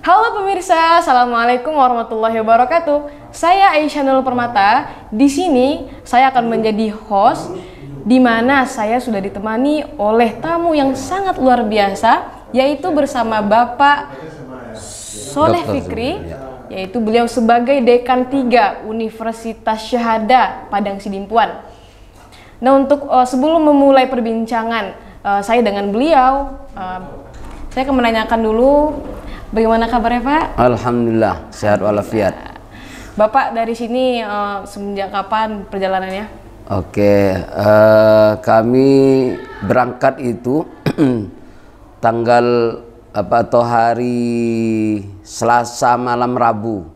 Halo pemirsa, Assalamualaikum warahmatullahi wabarakatuh. Saya Aisyah Nurul Permata. Di sini saya akan menjadi host di mana saya sudah ditemani oleh tamu yang sangat luar biasa yaitu bersama Bapak Soleh Fikri ya. yaitu beliau sebagai dekan 3 Universitas Syahada Padang Sidimpuan. Nah, untuk uh, sebelum memulai perbincangan uh, saya dengan beliau uh, saya akan menanyakan dulu Bagaimana kabarnya Pak? Alhamdulillah, sehat walafiat. Bapak dari sini uh, semenjak kapan perjalanannya? Oke, uh, kami berangkat itu tanggal apa atau hari Selasa malam Rabu.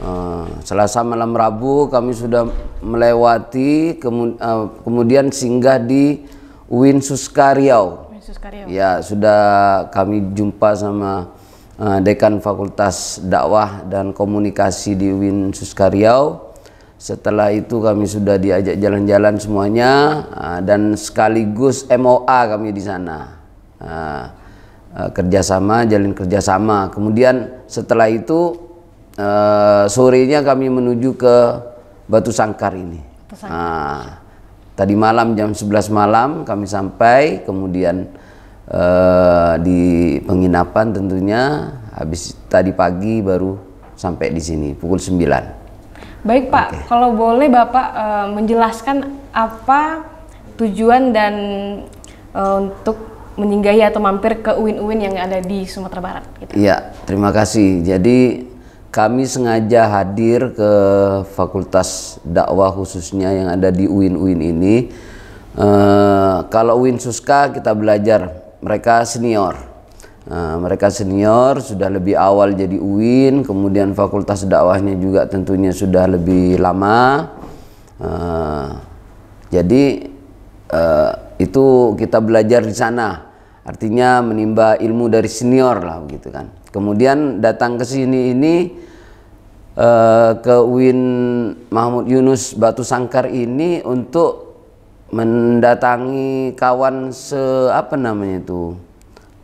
Uh, Selasa malam Rabu kami sudah melewati kemu, uh, kemudian singgah di Winsuskariau. Riau. Ya, sudah kami jumpa sama Eh, Dekan Fakultas Dakwah dan Komunikasi di Win Suskariau. Setelah itu kami sudah diajak jalan-jalan semuanya eh, dan sekaligus MOA kami di sana. Eh, kerjasama, jalin kerjasama. Kemudian setelah itu sorenya kami menuju ke Batu Sangkar ini. Batu Sangkar. Ah, tadi malam jam 11 malam kami sampai, kemudian Eh, di penginapan tentunya habis tadi pagi baru sampai di sini pukul 9. Baik Pak, okay. kalau boleh Bapak e, menjelaskan apa tujuan dan e, untuk menyinggahi atau mampir ke UIN-UIN yang ada di Sumatera Barat. Gitu. Iya, terima kasih. Jadi kami sengaja hadir ke Fakultas Dakwah khususnya yang ada di UIN-UIN ini. e, kalau UIN Suska kita belajar mereka senior. Nah, mereka senior sudah lebih awal jadi UIN, kemudian fakultas dakwahnya juga tentunya sudah lebih lama. Uh, jadi uh, itu kita belajar di sana. Artinya menimba ilmu dari senior lah gitu kan. Kemudian datang ke sini ini uh, ke UIN Mahmud Yunus Batu Sangkar ini untuk mendatangi kawan se apa namanya itu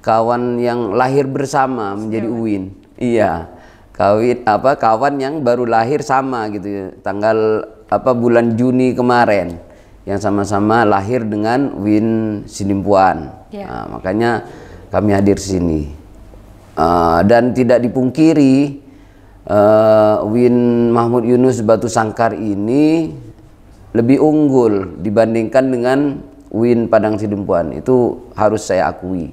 kawan yang lahir bersama menjadi Uin iya kawin apa kawan yang baru lahir sama gitu ya. tanggal apa bulan Juni kemarin yang sama-sama lahir dengan Win Sinimpuan ya. nah, makanya kami hadir sini uh, dan tidak dipungkiri uh, Win Mahmud Yunus Batu Sangkar ini lebih unggul dibandingkan dengan Win Padang Sidempuan itu harus saya akui.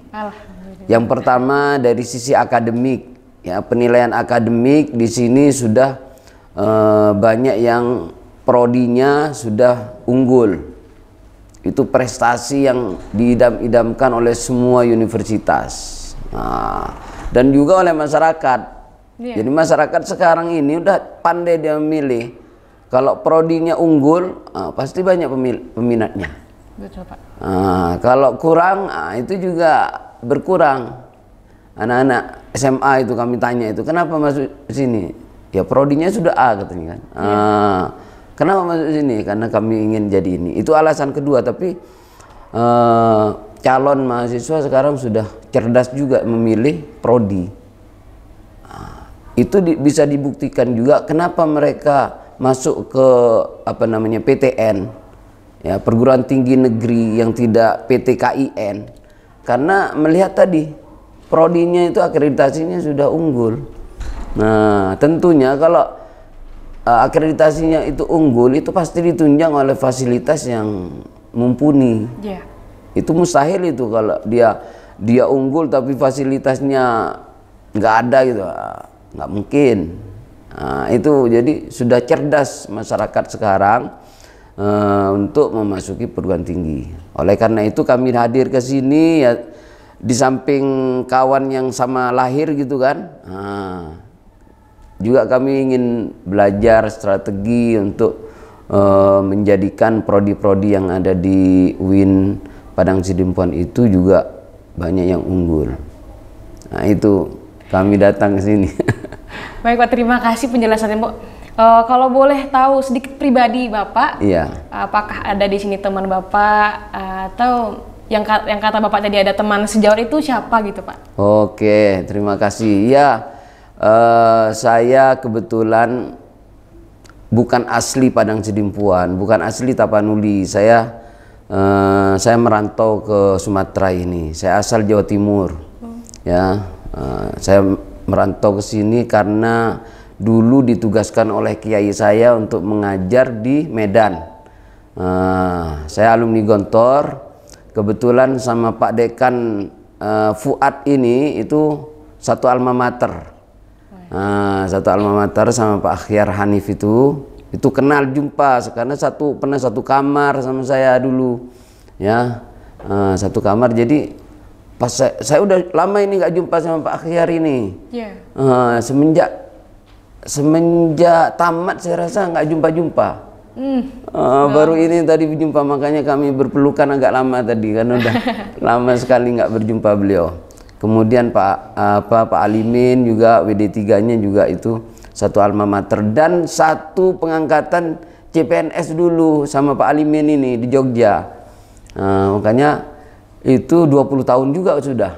Yang pertama dari sisi akademik, ya penilaian akademik di sini sudah e, banyak yang prodinya sudah unggul. Itu prestasi yang diidam-idamkan oleh semua universitas. Nah, dan juga oleh masyarakat. Yeah. Jadi masyarakat sekarang ini udah pandai dia memilih kalau prodinya unggul, uh, pasti banyak pemil peminatnya. Betul, Pak. Uh, kalau kurang, uh, itu juga berkurang. Anak-anak SMA itu kami tanya itu, kenapa masuk sini? Ya prodinya sudah A katanya kan. Uh, iya. yeah. Kenapa masuk sini? Karena kami ingin jadi ini. Itu alasan kedua, tapi uh, calon mahasiswa sekarang sudah cerdas juga memilih prodi. itu di, bisa dibuktikan juga kenapa mereka masuk ke apa namanya PTN ya perguruan tinggi negeri yang tidak PTKIN karena melihat tadi prodinya itu akreditasinya sudah unggul nah tentunya kalau uh, akreditasinya itu unggul itu pasti ditunjang oleh fasilitas yang mumpuni yeah. itu mustahil itu kalau dia dia unggul tapi fasilitasnya nggak ada gitu nggak mungkin Nah, itu jadi sudah cerdas masyarakat sekarang uh, untuk memasuki perguruan tinggi. Oleh karena itu kami hadir ke sini ya di samping kawan yang sama lahir gitu kan. Uh, juga kami ingin belajar strategi untuk uh, menjadikan prodi-prodi yang ada di UIN Padang Sidimpuan itu juga banyak yang unggul. Nah, itu kami datang ke sini. Baik Pak, terima kasih penjelasannya Bu. Uh, kalau boleh tahu sedikit pribadi Bapak, iya. apakah ada di sini teman Bapak uh, atau yang, yang kata Bapak tadi ada teman sejauh itu siapa gitu Pak? Oke, terima kasih. Ya, uh, saya kebetulan bukan asli Padang Cedimpuan, bukan asli Tapanuli. Saya uh, saya merantau ke Sumatera ini. Saya asal Jawa Timur. Hmm. Ya, uh, saya merantau ke sini karena dulu ditugaskan oleh kiai saya untuk mengajar di Medan. Uh, saya alumni Gontor, kebetulan sama Pak Dekan uh, Fuad ini itu satu alma mater. Uh, satu alma mater sama Pak Akhyar Hanif itu itu kenal jumpa karena satu pernah satu kamar sama saya dulu ya uh, satu kamar jadi pas saya, saya udah lama ini nggak jumpa sama Pak Akhyar ini yeah. Iya. uh, semenjak semenjak tamat saya rasa nggak jumpa-jumpa mm. uh, wow. baru ini tadi berjumpa makanya kami berpelukan agak lama tadi karena udah lama sekali nggak berjumpa beliau kemudian Pak apa Pak Alimin juga WD3 nya juga itu satu alma mater dan satu pengangkatan CPNS dulu sama Pak Alimin ini di Jogja uh, makanya itu 20 tahun juga sudah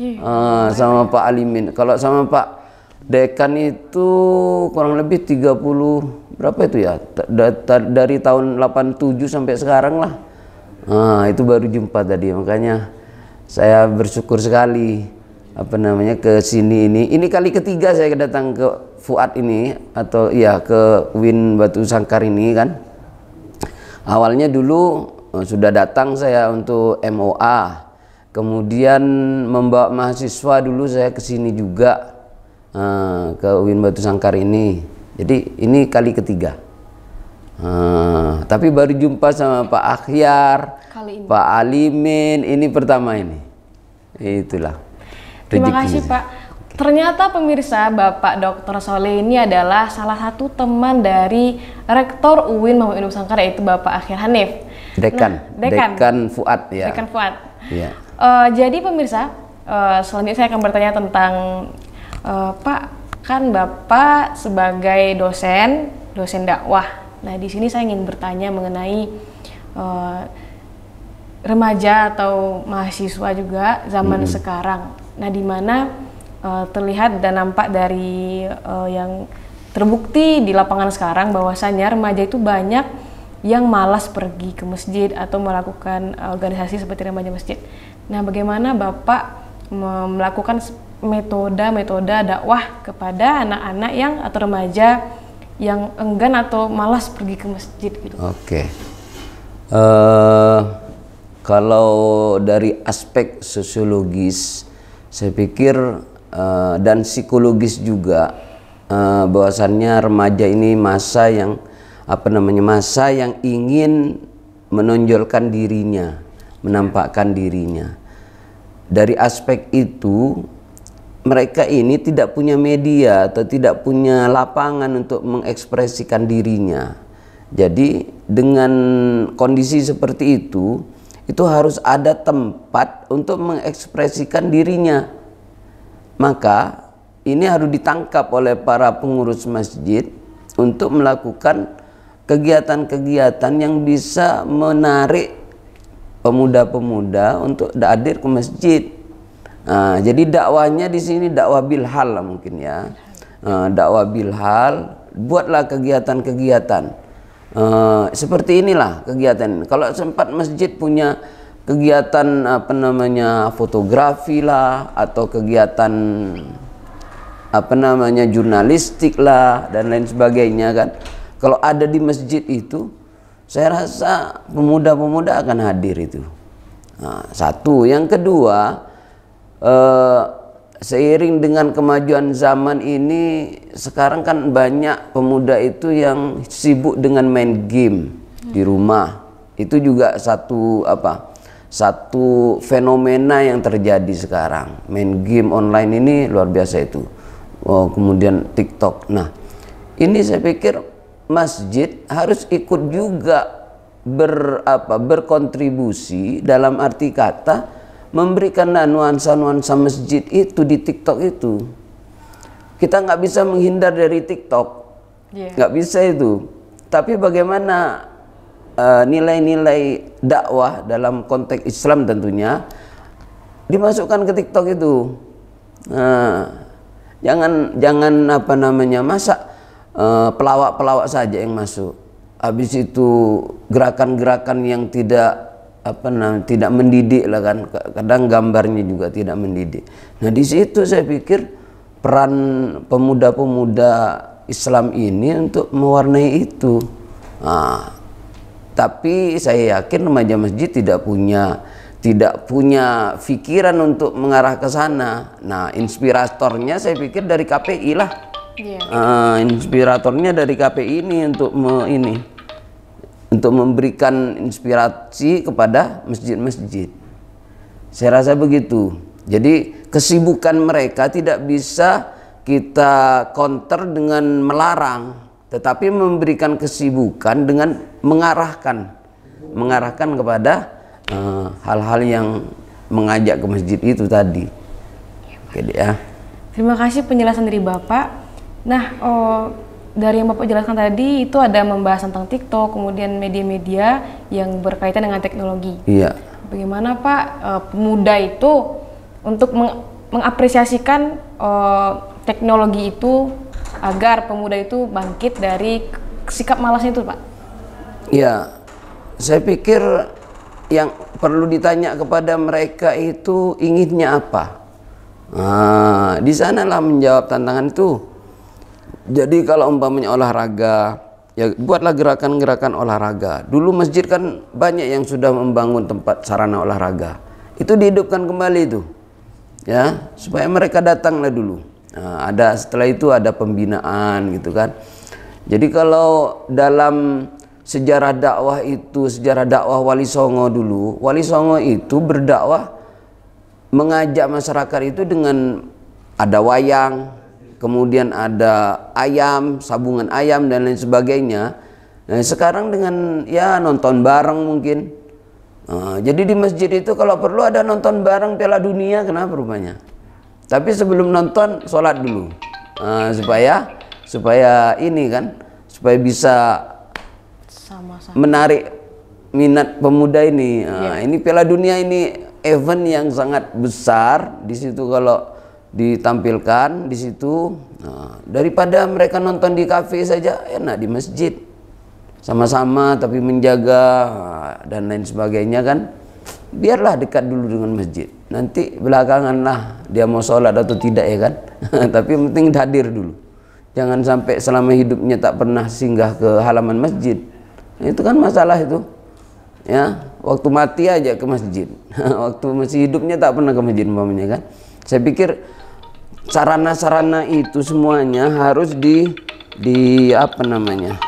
yeah. Iya. uh, sama Pak Alimin kalau sama Pak Dekan itu kurang lebih 30 berapa itu ya da da dari tahun 87 sampai sekarang lah uh, itu baru jumpa tadi makanya saya bersyukur sekali apa namanya ke sini ini ini kali ketiga saya datang ke Fuad ini atau ya ke Win Batu Sangkar ini kan awalnya dulu Oh, sudah datang saya untuk MOA kemudian membawa mahasiswa dulu saya ke sini juga eh, ke UIN Batu Sangkar ini jadi ini kali ketiga uh, tapi baru jumpa sama Pak Akhyar Pak Alimin ini pertama ini itulah terima kasih saya. Pak Ternyata pemirsa Bapak Dr. Soleh ini adalah salah satu teman dari Rektor UIN Mahmud Indonesia Sangkar yaitu Bapak Akhir Hanif. Dekan. Dekan. Dekan Fuad ya. Dekan Fuad. Ya. Uh, jadi pemirsa, uh, selanjutnya saya akan bertanya tentang uh, Pak, kan Bapak sebagai dosen, dosen dakwah. Nah, di sini saya ingin bertanya mengenai uh, remaja atau mahasiswa juga zaman hmm. sekarang. Nah, di mana uh, terlihat dan nampak dari uh, yang terbukti di lapangan sekarang bahwasannya remaja itu banyak yang malas pergi ke masjid atau melakukan eh, organisasi seperti remaja masjid. Nah, bagaimana Bapak melakukan metode-metode dakwah kepada anak-anak yang atau remaja yang enggan atau malas pergi ke masjid gitu? Oke. Okay. Uh, eh, kalau dari aspek sosiologis, saya pikir uh, dan psikologis juga uh, bahwasannya remaja ini masa yang apa namanya masa yang ingin menonjolkan dirinya, menampakkan dirinya. Dari aspek itu mereka ini tidak punya media atau tidak punya lapangan untuk mengekspresikan dirinya. Jadi dengan kondisi seperti itu, itu harus ada tempat untuk mengekspresikan dirinya. Maka ini harus ditangkap oleh para pengurus masjid untuk melakukan kegiatan-kegiatan yang bisa menarik pemuda-pemuda untuk hadir ke masjid. Nah, jadi dakwahnya di sini dakwah bilhal lah mungkin ya. Nah, dakwah bilhal, buatlah kegiatan-kegiatan. Uh, seperti inilah kegiatan. Kalau sempat masjid punya kegiatan apa namanya fotografi lah atau kegiatan apa namanya jurnalistik lah dan lain sebagainya kan kalau ada di masjid itu, saya rasa pemuda-pemuda akan hadir itu. Nah, satu, yang kedua, eh, seiring dengan kemajuan zaman ini, sekarang kan banyak pemuda itu yang sibuk dengan main game di rumah. Itu juga satu apa? Satu fenomena yang terjadi sekarang. Main game online ini luar biasa itu. Oh, kemudian TikTok. Nah, ini saya pikir masjid harus ikut juga ber apa berkontribusi dalam arti kata memberikan nuansa-nuansa masjid itu di TikTok itu. Kita nggak bisa menghindar dari TikTok, iya. nggak yeah. bisa itu. Tapi bagaimana eh, nilai-nilai uh, dakwah dalam konteks Islam tentunya dimasukkan ke TikTok itu. Nah, jangan jangan apa namanya masa Eh, pelawak-pelawak saja yang masuk. Habis itu gerakan-gerakan yang tidak apa namanya tidak mendidik lah kan. Kadang gambarnya juga tidak mendidik. Nah, di situ saya pikir peran pemuda-pemuda Islam ini untuk mewarnai itu. Nah, tapi saya yakin remaja masjid tidak punya tidak punya pikiran untuk mengarah ke sana. Nah, inspiratornya saya pikir dari KPI lah yeah. Iya. uh, inspiratornya dari KPI ini untuk me, ini untuk memberikan inspirasi kepada masjid-masjid. Saya rasa begitu. Jadi kesibukan mereka tidak bisa kita counter dengan melarang, tetapi memberikan kesibukan dengan mengarahkan, mengarahkan kepada eh, hal-hal uh, yang mengajak ke masjid itu tadi. Iya, Oke, ya. Terima kasih penjelasan dari Bapak. Nah, oh, dari yang Bapak jelaskan tadi itu ada membahas tentang TikTok, kemudian media-media yang berkaitan dengan teknologi. Iya. Bagaimana Pak eh, pemuda itu untuk meng mengapresiasikan uh, teknologi itu agar pemuda itu bangkit dari sikap malasnya itu, Pak? Iya. Saya pikir yang perlu ditanya kepada mereka itu inginnya apa. Nah, di sanalah menjawab tantangan itu jadi kalau umpamanya olahraga, ya buatlah gerakan-gerakan olahraga. Dulu masjid kan banyak yang sudah membangun tempat sarana olahraga. Itu dihidupkan kembali itu. Ya, supaya mereka datanglah dulu. Nah, ada setelah itu ada pembinaan gitu kan. Jadi kalau dalam sejarah dakwah itu, sejarah dakwah Wali Songo dulu, Wali Songo itu berdakwah mengajak masyarakat itu dengan ada wayang, kemudian ada ayam, sabungan ayam dan lain sebagainya. Nah, sekarang dengan ya nonton bareng mungkin. Nah, jadi di masjid itu kalau perlu ada nonton bareng Piala Dunia, kenapa rupanya? Tapi sebelum nonton sholat dulu Nah, supaya supaya ini kan supaya bisa Sama -sama. menarik minat pemuda ini. Nah, ya. Ini Piala Dunia ini event yang sangat besar di situ kalau ditampilkan di situ. Nah, daripada mereka nonton di kafe saja, enak di masjid. Sama-sama tapi menjaga nah, dan lain sebagainya kan. Biarlah dekat dulu dengan masjid. Nanti belakanganlah dia mau sholat atau tidak ya kan. tapi penting hadir dulu. Jangan sampai selama hidupnya tak pernah singgah ke halaman masjid. Itu kan masalah itu. Ya, waktu mati aja ke masjid waktu masih hidupnya tak pernah ke masjid umpamanya kan saya pikir sarana-sarana itu semuanya harus di di apa namanya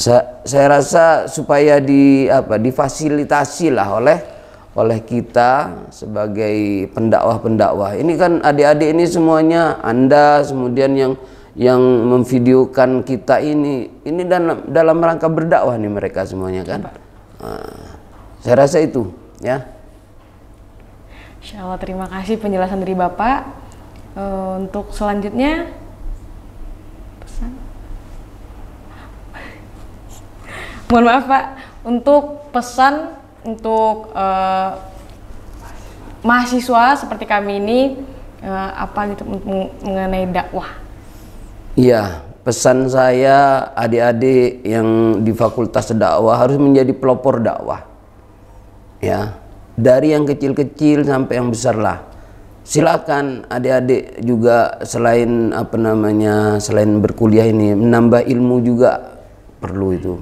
saya, saya rasa supaya di apa difasilitasi lah oleh oleh kita sebagai pendakwah-pendakwah ini kan adik-adik ini semuanya anda kemudian yang yang memvideokan kita ini ini dalam dalam rangka berdakwah nih mereka semuanya kan uh, saya rasa itu ya Insya terima kasih penjelasan dari Bapak uh, untuk selanjutnya pesan mohon maaf Pak untuk pesan untuk uh, mahasiswa seperti kami ini uh, apa gitu mengenai dakwah Iya, pesan saya adik-adik yang di fakultas dakwah harus menjadi pelopor dakwah. Ya, dari yang kecil-kecil sampai yang besar lah. Silakan adik-adik juga selain apa namanya, selain berkuliah ini menambah ilmu juga perlu itu.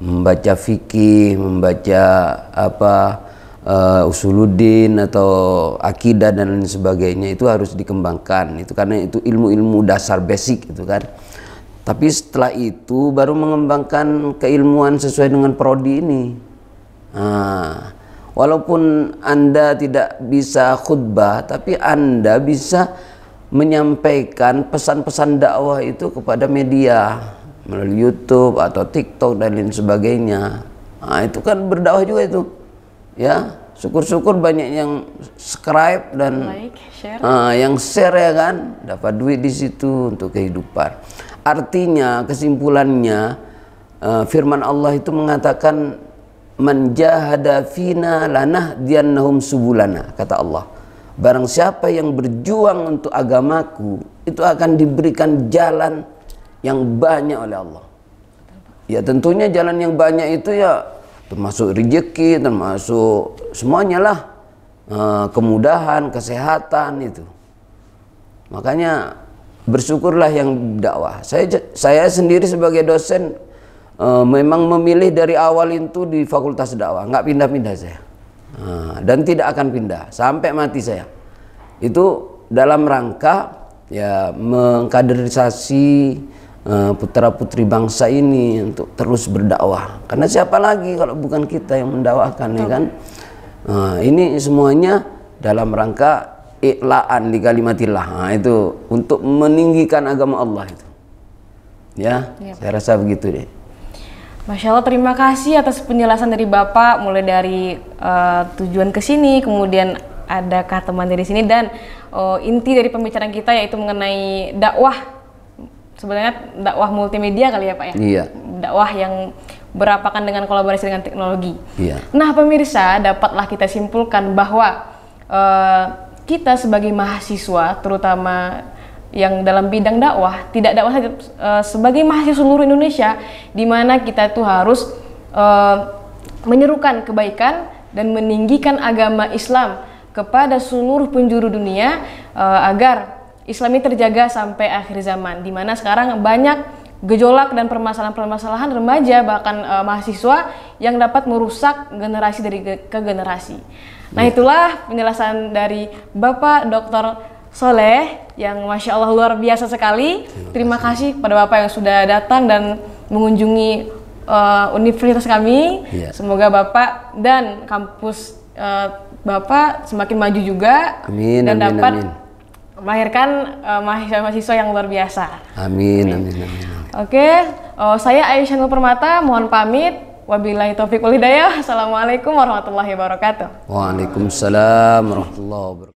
Membaca fikih, membaca apa uh, usuluddin atau akidah dan lain sebagainya itu harus dikembangkan itu karena itu ilmu-ilmu dasar basic itu kan tapi setelah itu baru mengembangkan keilmuan sesuai dengan prodi ini nah, walaupun anda tidak bisa khutbah tapi anda bisa menyampaikan pesan-pesan dakwah itu kepada media melalui YouTube atau TikTok dan lain sebagainya nah, itu kan berdakwah juga itu ya syukur-syukur banyak yang subscribe dan like, share. Uh, yang share ya kan dapat duit di situ untuk kehidupan artinya kesimpulannya uh, firman Allah itu mengatakan menjahadafina fina lanah diannahum subulana kata Allah barang siapa yang berjuang untuk agamaku itu akan diberikan jalan yang banyak oleh Allah ya tentunya jalan yang banyak itu ya termasuk rezeki termasuk semuanya lah eh, kemudahan kesehatan itu makanya bersyukurlah yang dakwah saya saya sendiri sebagai dosen eh, memang memilih dari awal itu di fakultas dakwah nggak pindah-pindah saya eh, dan tidak akan pindah sampai mati saya itu dalam rangka ya mengkaderisasi Eh, putra-putri bangsa ini untuk terus berdakwah. Karena siapa lagi kalau bukan kita yang mendakwahkan ya kan? uh, ini semuanya dalam rangka ikhlaan di kalimatillah. Nah, itu untuk meninggikan agama Allah itu. Ya, ya. saya rasa begitu deh. Masya Allah, terima kasih atas penjelasan dari Bapak, mulai dari uh, tujuan ke sini, kemudian adakah teman dari sini, dan uh, inti dari pembicaraan kita yaitu mengenai dakwah sebenarnya dakwah multimedia kali ya Pak ya. Iya. Dakwah yang berapakan dengan kolaborasi dengan teknologi. Iya. Nah, pemirsa, dapatlah kita simpulkan bahwa uh, kita sebagai mahasiswa terutama yang dalam bidang dakwah, tidak dakwah saja uh, sebagai mahasiswa seluruh Indonesia di mana kita itu harus uh, menyerukan kebaikan dan meninggikan agama Islam kepada seluruh penjuru dunia uh, agar Islam ini terjaga sampai akhir zaman dimana sekarang banyak gejolak dan permasalahan-permasalahan remaja bahkan uh, mahasiswa yang dapat merusak generasi dari ge ke generasi. Nah iya. itulah penjelasan dari Bapak Dr. Soleh yang masya Allah luar biasa sekali. Terima kasih kepada Bapak yang sudah datang dan mengunjungi uh, universitas kami. Yeah. Semoga Bapak dan kampus uh, Bapak semakin maju juga amin, dan amin, dapat amin melahirkan uh, mahasiswa-mahasiswa yang luar biasa. Amin, amin, amin. amin. Oke, okay. uh, eh, saya Aisyah Nur Permata, mohon pamit. Wabillahi taufiq wal hidayah. Assalamualaikum warahmatullahi wabarakatuh. Waalaikumsalam warahmatullahi wabarakatuh.